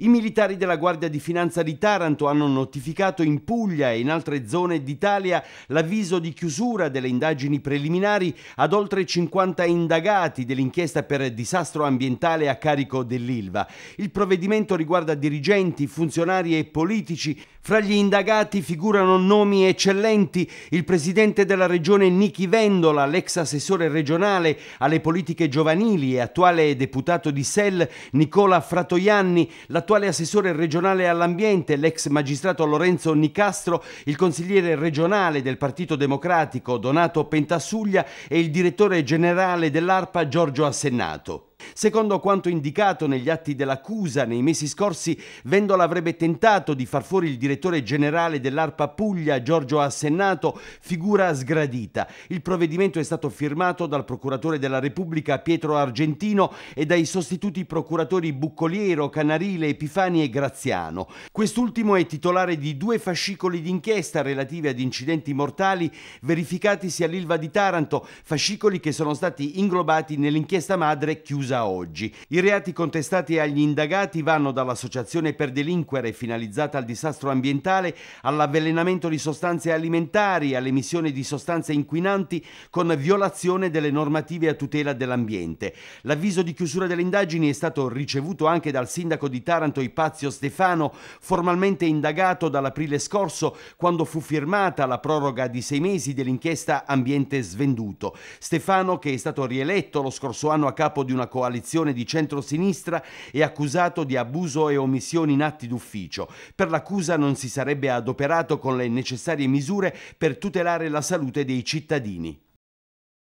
I militari della Guardia di Finanza di Taranto hanno notificato in Puglia e in altre zone d'Italia l'avviso di chiusura delle indagini preliminari ad oltre 50 indagati dell'inchiesta per disastro ambientale a carico dell'ILVA. Il provvedimento riguarda dirigenti, funzionari e politici. Fra gli indagati figurano nomi eccellenti, il presidente della regione Nichi Vendola, l'ex assessore regionale alle politiche giovanili e attuale deputato di SEL Nicola Fratoianni, la l'attuale assessore regionale all'ambiente, l'ex magistrato Lorenzo Nicastro, il consigliere regionale del Partito Democratico Donato Pentassuglia e il direttore generale dell'ARPA Giorgio Assennato. Secondo quanto indicato negli atti dell'accusa, nei mesi scorsi Vendola avrebbe tentato di far fuori il direttore generale dell'ARPA Puglia, Giorgio Assennato, figura sgradita. Il provvedimento è stato firmato dal procuratore della Repubblica Pietro Argentino e dai sostituti procuratori Buccoliero, Canarile, Epifani e Graziano. Quest'ultimo è titolare di due fascicoli d'inchiesta relativi ad incidenti mortali verificatisi all'Ilva di Taranto, fascicoli che sono stati inglobati nell'inchiesta madre chiusa già oggi. I reati contestati agli indagati vanno dall'associazione per delinquere finalizzata al disastro ambientale all'avvelenamento di sostanze alimentari, all'emissione di sostanze inquinanti con violazione delle normative a tutela dell'ambiente. L'avviso di chiusura delle indagini è stato ricevuto anche dal sindaco di Taranto Ipazio Stefano, formalmente indagato dall'aprile scorso quando fu firmata la proroga di sei mesi dell'inchiesta Ambiente Svenduto. Stefano, che è stato rieletto lo scorso anno a capo di una coalizione coalizione di centrosinistra è accusato di abuso e omissioni in atti d'ufficio. Per l'accusa non si sarebbe adoperato con le necessarie misure per tutelare la salute dei cittadini.